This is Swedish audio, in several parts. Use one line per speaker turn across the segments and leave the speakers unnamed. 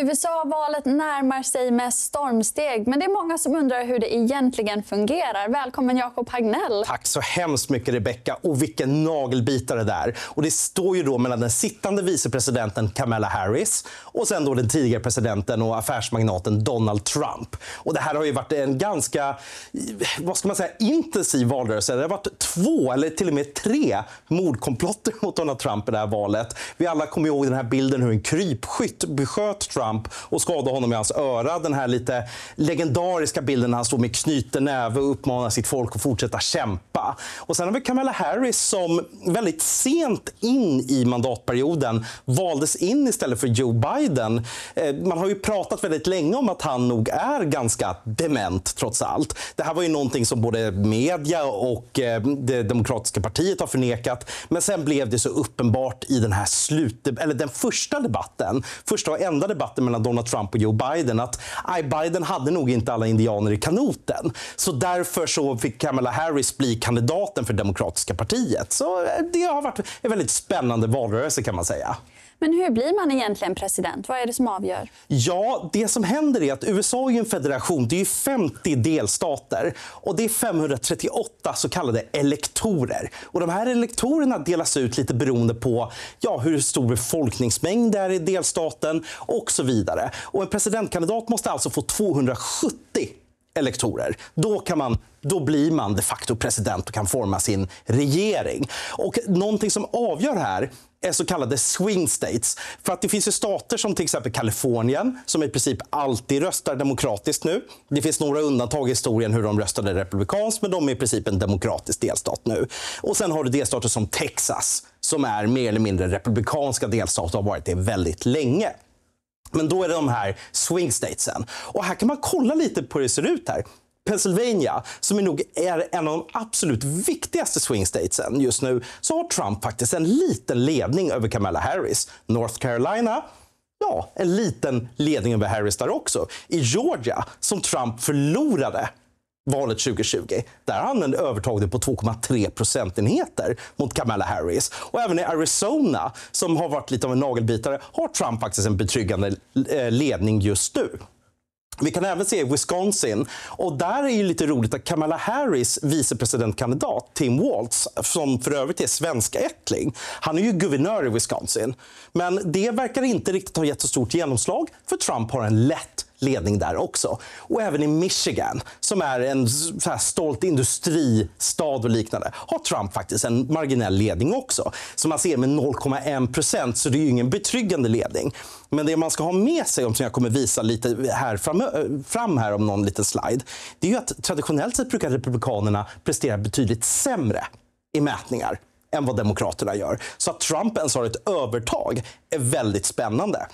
USA-valet närmar sig med stormsteg men det är många som undrar hur det egentligen fungerar. Välkommen Jakob Hagnell.
Tack så hemskt mycket Rebecca. Och vilken nagelbitare där. Och det står ju då mellan den sittande vicepresidenten Kamala Harris och sen då den tidigare presidenten och affärsmagnaten Donald Trump. Och det här har ju varit en ganska vad ska man säga, intensiv valrörelse. Det har varit två eller till och med tre mordkomplotter mot Donald Trump i det här valet. Vi alla kommer ihåg den här bilden hur en krypskytt besköt Trump svamp och skada honom i hans öra. Den här lite legendariska bilden när han står med knuten näve och uppmanar sitt folk att fortsätta kämpa. Och sen har vi Kamala Harris som väldigt sent in i mandatperioden valdes in istället för Joe Biden. Eh, man har ju pratat väldigt länge om att han nog är ganska dement trots allt. Det här var ju någonting som både media och eh, det demokratiska partiet har förnekat. Men sen blev det så uppenbart i den här slut, eller den första debatten, första och enda debatten debatten mellan Donald Trump och Joe Biden att aj, Biden hade nog inte alla indianer i kanoten. Så därför så fick Kamala Harris bli kandidaten för Demokratiska partiet. Så eh, det har varit en väldigt spännande valrörelse kan man säga.
Men hur blir man egentligen president? Vad är det som avgör?
Ja, det som händer är att USA är en federation. Det är 50 delstater och det är 538 så kallade elektorer. Och de här elektorerna delas ut lite beroende på ja, hur stor befolkningsmängd det är i delstaten och så vidare. Och en presidentkandidat måste alltså få 270 elektorer. Då, kan man, då blir man de facto president och kan forma sin regering. Och någonting som avgör här är så kallade swing states. För att Det finns ju stater som till exempel Kalifornien som i princip alltid röstar demokratiskt nu. Det finns några undantag i historien hur de röstade republikanskt men de är i princip en demokratisk delstat nu. Och Sen har du delstater som Texas som är mer eller mindre republikanska delstater och har varit det väldigt länge. Men då är det de här swing statesen. Och här kan man kolla lite på hur det ser ut här. Pennsylvania, som är nog är en av de absolut viktigaste swing statesen just nu, så har Trump faktiskt en liten ledning över Kamala Harris. North Carolina, ja, en liten ledning över Harris där också. I Georgia, som Trump förlorade valet 2020. Där han han övertaget på 2,3 procentenheter mot Kamala Harris. Och även i Arizona, som har varit lite av en nagelbitare, har Trump faktiskt en betryggande eh, ledning just nu. Vi kan även se Wisconsin. Och där är det lite roligt att Kamala Harris vicepresidentkandidat Tim Waltz, som för övrigt är svenskättling, han är ju guvernör i Wisconsin. Men det verkar inte riktigt ha gett så stort genomslag, för Trump har en lätt ledning där också. Och även i Michigan, som är en stolt industristad och liknande, har Trump faktiskt en marginell ledning också. Som man ser med 0,1 procent, så det är ju ingen betryggande ledning. Men det man ska ha med sig, som jag kommer visa lite här fram, fram här om någon liten slide, det är ju att traditionellt sett brukar Republikanerna prestera betydligt sämre i mätningar än vad Demokraterna gör. Så att Trump ens har ett övertag är väldigt spännande.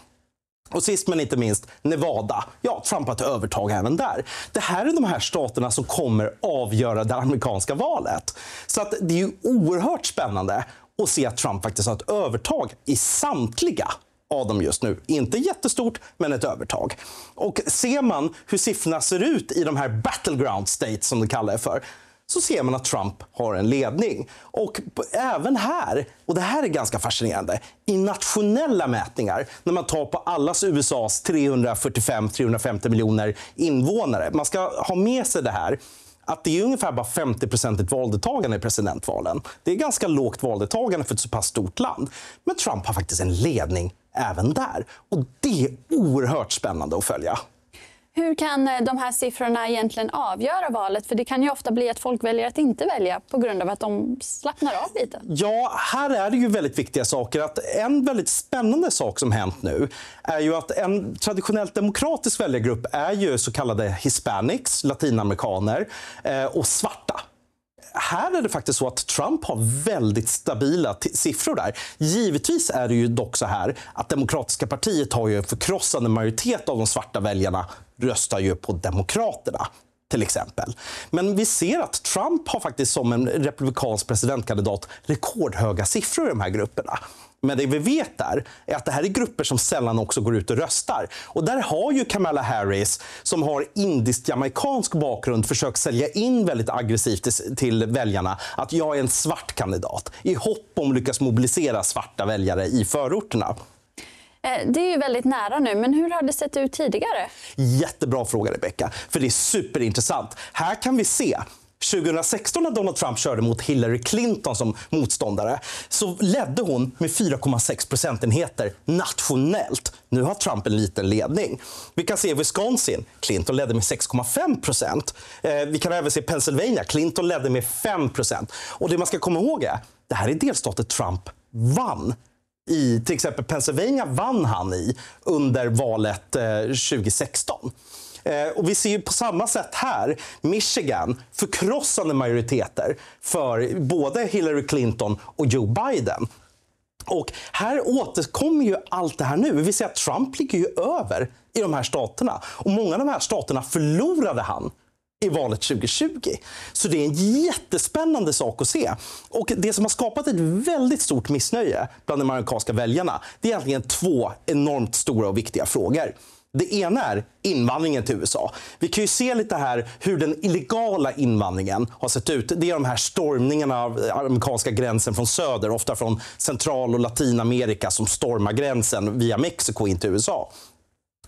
Och sist men inte minst, Nevada. Ja, Trump har ett övertag även där. Det här är de här staterna som kommer avgöra det amerikanska valet. Så att det är ju oerhört spännande att se att Trump faktiskt har ett övertag i samtliga av dem just nu. Inte jättestort, men ett övertag. Och ser man hur siffrorna ser ut i de här battleground states, som de kallar det för, så ser man att Trump har en ledning. Och även här, och det här är ganska fascinerande, i nationella mätningar, när man tar på allas USAs 345-350 miljoner invånare. Man ska ha med sig det här att det är ungefär bara 50 valdeltagande i presidentvalen. Det är ganska lågt valdeltagande för ett så pass stort land. Men Trump har faktiskt en ledning även där. Och Det är oerhört spännande att följa.
Hur kan eh, de här siffrorna egentligen avgöra valet? För Det kan ju ofta bli att folk väljer att inte välja på grund av att de slappnar av lite. Ja, här
är det ju väldigt viktiga saker. Att en väldigt spännande sak som hänt nu är ju att en traditionellt demokratisk väljargrupp är ju så kallade hispanics, latinamerikaner, eh, och svarta här är det faktiskt så att Trump har väldigt stabila siffror där. Givetvis är det ju dock så här att Demokratiska partiet har ju en förkrossande majoritet av de svarta väljarna röstar ju på Demokraterna till exempel. Men vi ser att Trump har faktiskt som en republikansk presidentkandidat rekordhöga siffror i de här grupperna. Men det vi vet där är att det här är grupper som sällan också går ut och röstar. Och där har ju Kamala Harris, som har indisk-jamaikansk bakgrund, försökt sälja in väldigt aggressivt till väljarna att jag är en svart kandidat i hopp om att lyckas mobilisera svarta väljare i förorterna.
Eh, det är ju väldigt nära nu, men hur har det sett ut tidigare?
Jättebra fråga, Rebecca. För det är superintressant. Här kan vi se 2016 när Donald Trump körde mot Hillary Clinton som motståndare så ledde hon med 4,6 procentenheter nationellt. Nu har Trump en liten ledning. Vi kan se Wisconsin. Clinton ledde med 6,5 procent. Eh, vi kan även se Pennsylvania. Clinton ledde med 5 procent. Och det man ska komma ihåg är att det här är delstaten Trump vann i till exempel Pennsylvania vann han i under valet 2016. Eh, eh, och Vi ser ju på samma sätt här. Michigan, förkrossande majoriteter för både Hillary Clinton och Joe Biden. Och Här återkommer ju allt det här nu. Vi ser att Trump ligger ju över i de här staterna. Och Många av de här staterna förlorade han i valet 2020. Så det är en jättespännande sak att se. Och Det som har skapat ett väldigt stort missnöje bland de amerikanska väljarna det är egentligen två enormt stora och viktiga frågor. Det ena är invandringen till USA. Vi kan ju se lite här hur den illegala invandringen har sett ut. Det är de här stormningarna av amerikanska gränsen från söder, ofta från Central och Latinamerika som stormar gränsen via Mexiko in till USA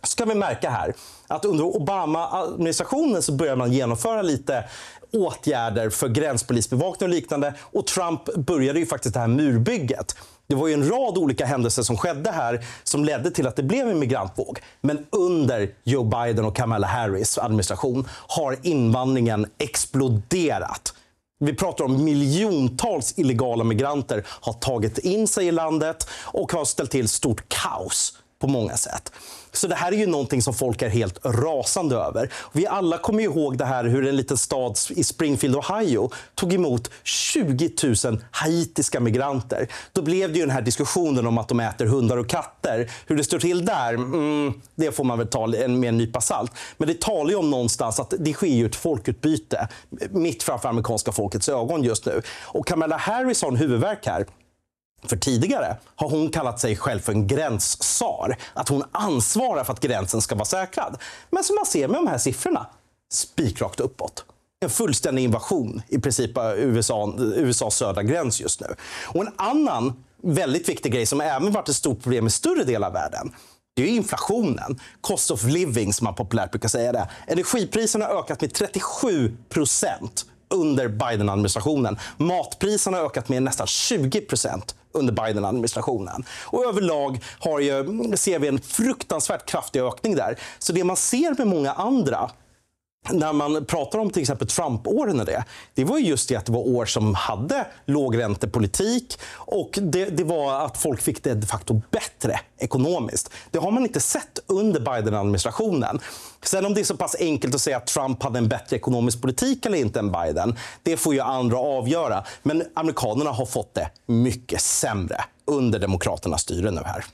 ska vi märka här att under Obama-administrationen så börjar man genomföra lite åtgärder för gränspolisbevakning och liknande. Och Trump började ju faktiskt det här murbygget. Det var ju en rad olika händelser som skedde här som ledde till att det blev en migrantvåg. Men under Joe Biden och Kamala Harris administration har invandringen exploderat. Vi pratar om miljontals illegala migranter har tagit in sig i landet och har ställt till stort kaos på många sätt. Så det här är ju någonting som folk är helt rasande över. Vi alla kommer ihåg det här hur en liten stad i Springfield, Ohio tog emot 20 000 haitiska migranter. Då blev det ju den här diskussionen om att de äter hundar och katter. Hur det står till där, mm, det får man väl ta med en nypa salt. Men det talar ju om någonstans att det sker ju ett folkutbyte mitt framför amerikanska folkets ögon just nu. Och Kamala Harris har en huvudvärk här. För tidigare har hon kallat sig själv för en gränssar. Att hon ansvarar för att gränsen ska vara säkrad. Men som man ser med de här siffrorna, spikrakt uppåt. En fullständig invasion i princip av USA, USAs södra gräns just nu. Och en annan väldigt viktig grej som även varit ett stort problem i större delar av världen. Det är inflationen. Cost of living, som man populärt brukar säga. det. Energipriserna har ökat med 37 procent under Biden-administrationen. Matpriserna har ökat med nästan 20 procent under Biden-administrationen. Och överlag har ju, mm, ser vi en fruktansvärt kraftig ökning där. Så det man ser med många andra när man pratar om till exempel Trump-åren, det, det var just det att det var år som hade lågräntepolitik och det, det, var att folk fick det de facto bättre ekonomiskt. Det har man inte sett under Biden-administrationen. Sen om det är så pass enkelt att säga att Trump hade en bättre ekonomisk politik eller inte än Biden, det får ju andra avgöra. Men amerikanerna har fått det mycket sämre under demokraternas styre nu här.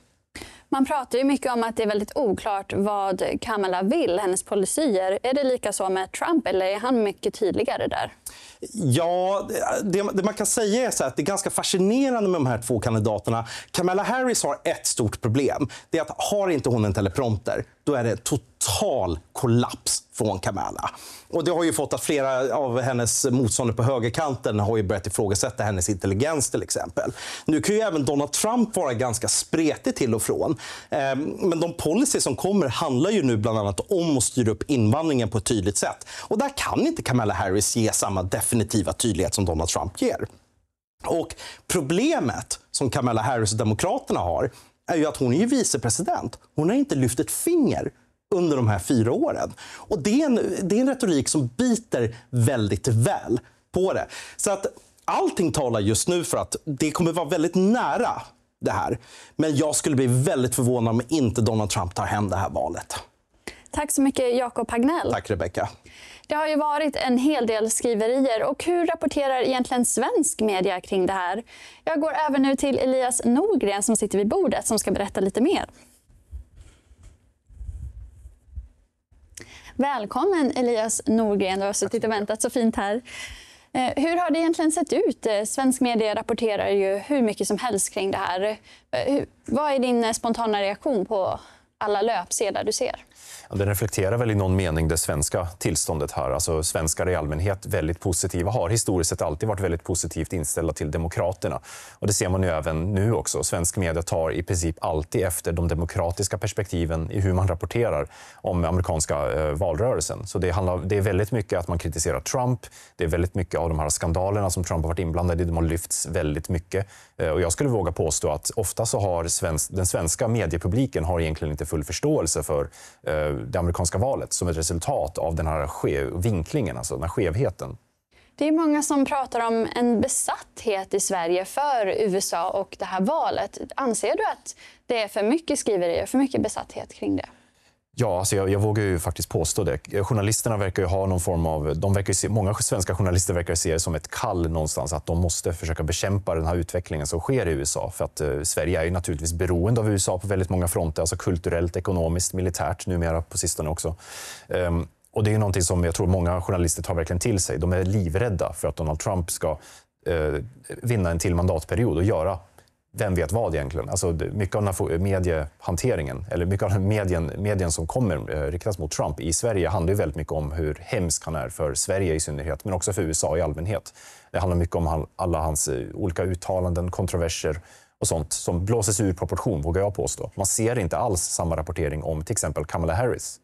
Man pratar ju mycket om att det är väldigt oklart vad Kamala vill, hennes policyer. Är det lika så med Trump eller är han mycket tydligare där?
Ja, det, det man kan säga är så att det är ganska fascinerande med de här två kandidaterna. Kamala Harris har ett stort problem. Det är att har inte hon en teleprompter, då är det totalt total kollaps från Kamala. Och det har ju fått att flera av hennes motståndare på högerkanten har ju börjat ifrågasätta hennes intelligens till exempel. Nu kan ju även Donald Trump vara ganska spretig till och från. Ehm, men de policy som kommer handlar ju nu bland annat om att styra upp invandringen på ett tydligt sätt. Och där kan inte Kamala Harris ge samma definitiva tydlighet som Donald Trump ger. Och problemet som Kamala Harris och Demokraterna har är ju att hon är vicepresident. Hon har inte lyft ett finger under de här fyra åren. Och det är en, det är en retorik som biter väldigt väl på det. Så att allting talar just nu för att det kommer vara väldigt nära det här. Men jag skulle bli väldigt förvånad om inte Donald Trump tar hem det här valet.
Tack så mycket, Jakob Hagnell. Tack, Rebecca. Det har ju varit en hel del skriverier. och Hur rapporterar egentligen svensk media kring det här? Jag går över nu till Elias Norgren som sitter vid bordet som ska berätta lite mer. Välkommen Elias Norgren. Du har suttit och väntat så fint här. Eh, hur har det egentligen sett ut? Eh, svensk media rapporterar ju hur mycket som helst kring det här. Eh, vad är din spontana reaktion på alla löpsedlar du ser.
Ja, den reflekterar väl i någon mening det svenska tillståndet här. Alltså, svenskar i allmänhet väldigt positiva, har historiskt sett alltid varit väldigt positivt inställda till Demokraterna. Och det ser man ju även nu också. Svensk media tar i princip alltid efter de demokratiska perspektiven i hur man rapporterar om amerikanska eh, valrörelsen. Så det, handlar, det är väldigt mycket att man kritiserar Trump. Det är väldigt mycket av de här skandalerna som Trump har varit inblandad i. De har lyfts väldigt mycket. Eh, och jag skulle våga påstå att ofta så har svensk, den svenska mediepubliken har egentligen inte full förståelse för eh, det amerikanska valet som ett resultat av den här skev, vinklingen, alltså den här skevheten.
Det är många som pratar om en besatthet i Sverige för USA och det här valet. Anser du att det är för mycket skriverier, för mycket besatthet kring det?
Ja, alltså jag, jag, vågar ju faktiskt påstå det. Journalisterna verkar ju ha någon form av... De verkar se, många svenska journalister verkar se det som ett kall någonstans att de måste försöka bekämpa den här utvecklingen som sker i USA. För att eh, Sverige är ju naturligtvis beroende av USA på väldigt många fronter. Alltså kulturellt, ekonomiskt, militärt numera på sistone också. Ehm, och det är någonting som jag tror många journalister tar verkligen till sig. De är livrädda för att Donald Trump ska eh, vinna en till mandatperiod och göra vem vet vad egentligen? Alltså, mycket av mediehanteringen, eller mycket av medien, medien som kommer eh, riktas mot Trump i Sverige handlar ju väldigt mycket om hur hemsk han är för Sverige i synnerhet, men också för USA i allmänhet. Det handlar mycket om alla hans eh, olika uttalanden, kontroverser och sånt som blåses ur proportion, vågar jag påstå. Man ser inte alls samma rapportering om till exempel Kamala Harris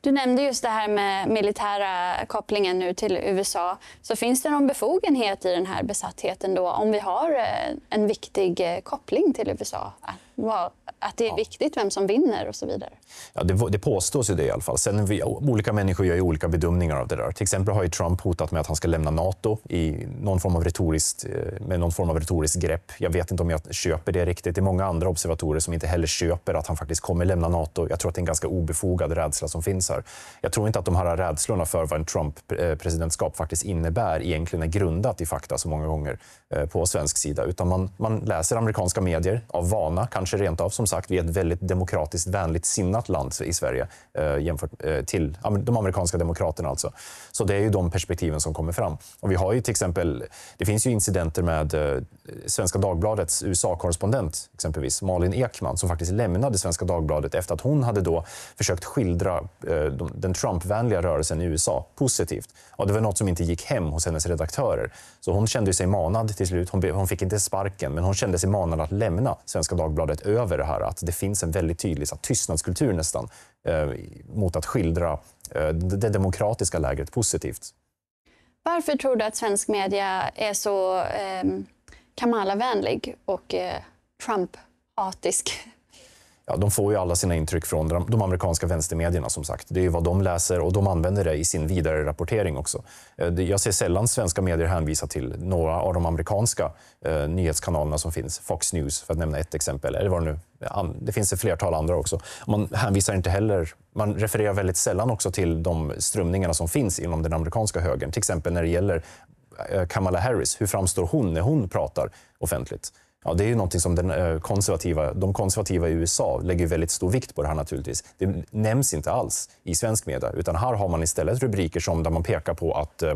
du nämnde just det här med militära kopplingen nu till USA. Så finns det någon befogenhet i den här besattheten då om vi har eh, en viktig eh, koppling till USA? vad, att det är viktigt vem som vinner och så vidare? Ja,
det, det påstås ju det i alla fall. Sen vi, olika människor gör ju olika bedömningar av det där. Till exempel har ju Trump hotat med att han ska lämna Nato i någon form av retoriskt, eh, med någon form av retoriskt grepp. Jag vet inte om jag köper det riktigt. Det är många andra observatorer som inte heller köper att han faktiskt kommer lämna Nato. Jag tror att det är en ganska obefogad rädsla som finns här. Jag tror inte att de här rädslorna för vad en Trump-presidentskap eh, faktiskt innebär egentligen är grundat i fakta så många gånger eh, på svensk sida, utan man, man läser amerikanska medier av vana, kanske rent av som sagt, vi är ett väldigt demokratiskt vänligt sinnat land i Sverige eh, jämfört eh, till de amerikanska demokraterna. alltså. Så det är ju de perspektiven som kommer fram. Och vi har ju till exempel, det finns ju incidenter med eh, Svenska Dagbladets USA-korrespondent, exempelvis Malin Ekman, som faktiskt lämnade Svenska Dagbladet efter att hon hade då försökt skildra eh, de, den Trump-vänliga rörelsen i USA positivt. Och det var något som inte gick hem hos hennes redaktörer. Så hon kände sig manad till slut. Hon, hon fick inte sparken, men hon kände sig manad att lämna Svenska Dagbladet hållet över det här. Att det finns en väldigt tydlig så tystnadskultur nästan eh, mot att skildra eh, det demokratiska lägret positivt.
Varför tror du att svensk media är så eh, Kamala-vänlig och eh, Trump-hatisk?
ja, de får ju alla sina intryck från de, amerikanska vänstermedierna som sagt. Det är vad de läser och de använder det i sin vidare rapportering också. Eh, jag ser sällan svenska medier hänvisa till några av de amerikanska eh, nyhetskanalerna som finns. Fox News för att nämna ett exempel, eller vad det nu det finns ett flertal andra också. Man hänvisar inte heller, man refererar väldigt sällan också till de strömningarna som finns inom den amerikanska högern, till exempel när det gäller eh, Kamala Harris. Hur framstår hon när hon pratar offentligt? Ja, det är ju någonting som den eh, konservativa, de konservativa i USA lägger väldigt stor vikt på det här naturligtvis. Det nämns inte alls i svensk media, utan här har man istället rubriker som där man pekar på att eh,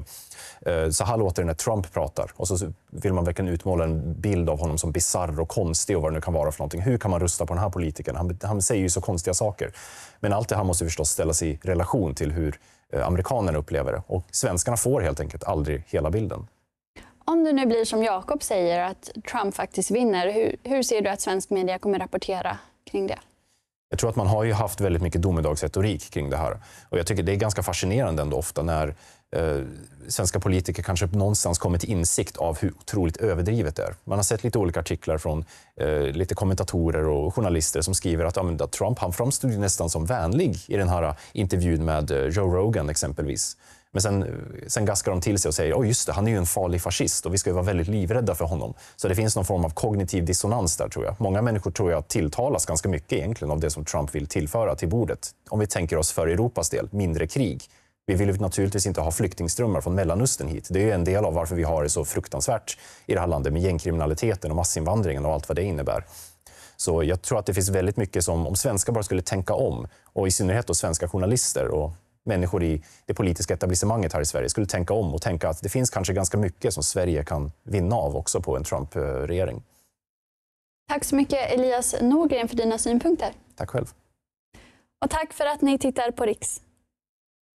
eh så här låter det när Trump pratar och så vill man verkligen utmåla en bild av honom som bizarr och konstig och vad det nu kan vara för någonting. Hur kan man rösta på den här politikern? Han, han säger ju så konstiga saker. Men allt det här måste förstås ställas i relation till hur eh, amerikanerna upplever det och svenskarna får helt enkelt aldrig hela bilden.
Om det nu blir som Jakob säger, att Trump faktiskt vinner, hur, hur ser du att svensk media kommer rapportera kring det?
Jag tror att man har ju haft väldigt mycket domedagsretorik kring det här. Och jag tycker det är ganska fascinerande ändå ofta när eh, svenska politiker kanske någonstans kommer till insikt av hur otroligt överdrivet det är. Man har sett lite olika artiklar från eh, lite kommentatorer och journalister som skriver att, ja, Trump han framstod nästan som vänlig i den här intervjun med eh, Joe Rogan exempelvis. Men sen, sen gaskar de till sig och säger oh, just det, han är ju en farlig fascist och vi ska vara väldigt livrädda för honom. Så det finns någon form av kognitiv dissonans där tror jag. Många människor tror jag tilltalas ganska mycket egentligen av det som Trump vill tillföra till bordet. Om vi tänker oss för Europas del, mindre krig. Vi vill naturligtvis inte ha flyktingströmmar från Mellanöstern hit. Det är en del av varför vi har det så fruktansvärt i det här landet med gängkriminaliteten och massinvandringen och allt vad det innebär. Så jag tror att det finns väldigt mycket som, om svenskar bara skulle tänka om och i synnerhet då svenska journalister och människor i det politiska etablissemanget här i Sverige skulle tänka om och tänka att det finns kanske ganska mycket som Sverige kan vinna av också på en Trump-regering.
Tack så mycket Elias Norgren för dina synpunkter. Tack själv. Och tack för att ni tittar på Riks.